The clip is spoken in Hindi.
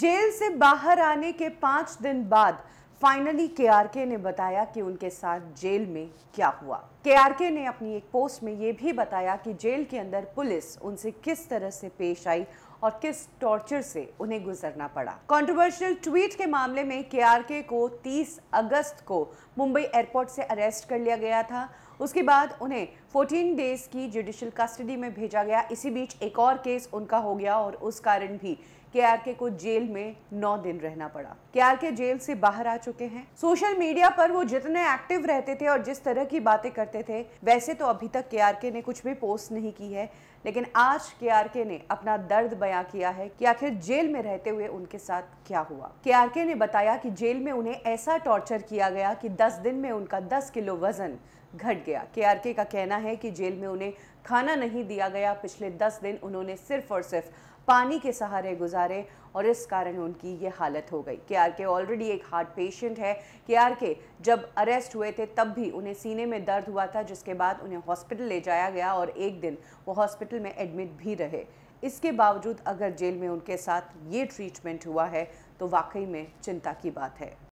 जेल से बाहर आने के पांच दिन बाद फाइनली केआरके ने बताया कि उनके साथ जेल में क्या हुआ केआरके ने अपनी एक पोस्ट में ये भी बताया कि जेल के अंदर पुलिस उनसे किस तरह से पेश आई और किस टॉर्चर से उन्हें गुजरना पड़ा कंट्रोवर्शियल ट्वीट के मामले में केआरके को 30 अगस्त को मुंबई एयरपोर्ट से अरेस्ट कर लिया गया था उसके बाद उन्हें 14 डेज की जुडिशियल कस्टडी में भेजा गया इसी बीच एक और केस उनका हो गया और उस कारण भी केआरके को जेल में नौ दिन रहना पड़ा केआरके जेल से बाहर आ चुके हैं सोशल मीडिया पर वो जितने एक्टिव रहते थे और जिस तरह की बातें करते थे वैसे तो अभी तक केआरके ने कुछ भी पोस्ट नहीं की है लेकिन आज के आर के ने अपना दर्द बयां किया है कि आखिर जेल में रहते हुए उनके साथ क्या हुआ के ने बताया कि जेल में उन्हें ऐसा टॉर्चर किया गया कि 10 दिन में उनका 10 किलो वजन घट गया केआरके का कहना है कि जेल में उन्हें खाना नहीं दिया गया पिछले दस दिन उन्होंने सिर्फ और सिर्फ पानी के सहारे गुजारे और इस कारण उनकी ये हालत हो गई के आर के ऑलरेडी एक हार्ट पेशेंट है के आर के जब अरेस्ट हुए थे तब भी उन्हें सीने में दर्द हुआ था जिसके बाद उन्हें हॉस्पिटल ले जाया गया और एक दिन वो हॉस्पिटल में एडमिट भी रहे इसके बावजूद अगर जेल में उनके साथ ये ट्रीटमेंट हुआ है तो वाकई में चिंता की बात है